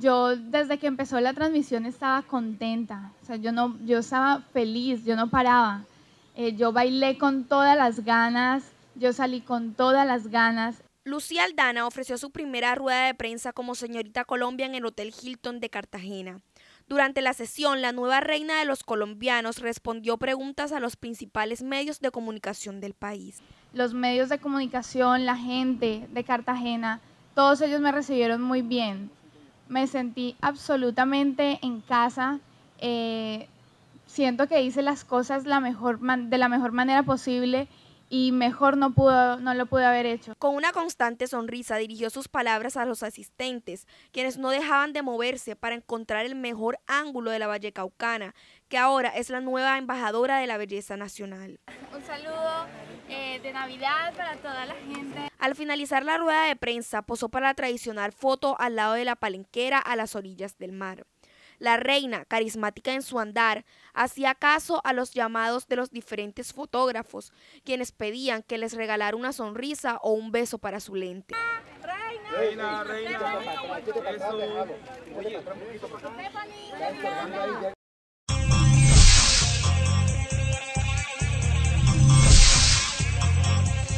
yo desde que empezó la transmisión estaba contenta, o sea, yo, no, yo estaba feliz, yo no paraba. Eh, yo bailé con todas las ganas, yo salí con todas las ganas. Lucía Aldana ofreció su primera rueda de prensa como señorita Colombia en el Hotel Hilton de Cartagena. Durante la sesión, la nueva reina de los colombianos respondió preguntas a los principales medios de comunicación del país. Los medios de comunicación, la gente de Cartagena, todos ellos me recibieron muy bien me sentí absolutamente en casa. Eh, siento que hice las cosas la mejor de la mejor manera posible y mejor no, no lo pude haber hecho. Con una constante sonrisa dirigió sus palabras a los asistentes, quienes no dejaban de moverse para encontrar el mejor ángulo de la Vallecaucana, que ahora es la nueva embajadora de la belleza nacional. Un saludo de Navidad para toda la gente. Al finalizar la rueda de prensa, posó para la tradicional foto al lado de la palenquera a las orillas del mar. La reina, carismática en su andar, hacía caso a los llamados de los diferentes fotógrafos, quienes pedían que les regalara una sonrisa o un beso para su lente. Reina, reina, reina.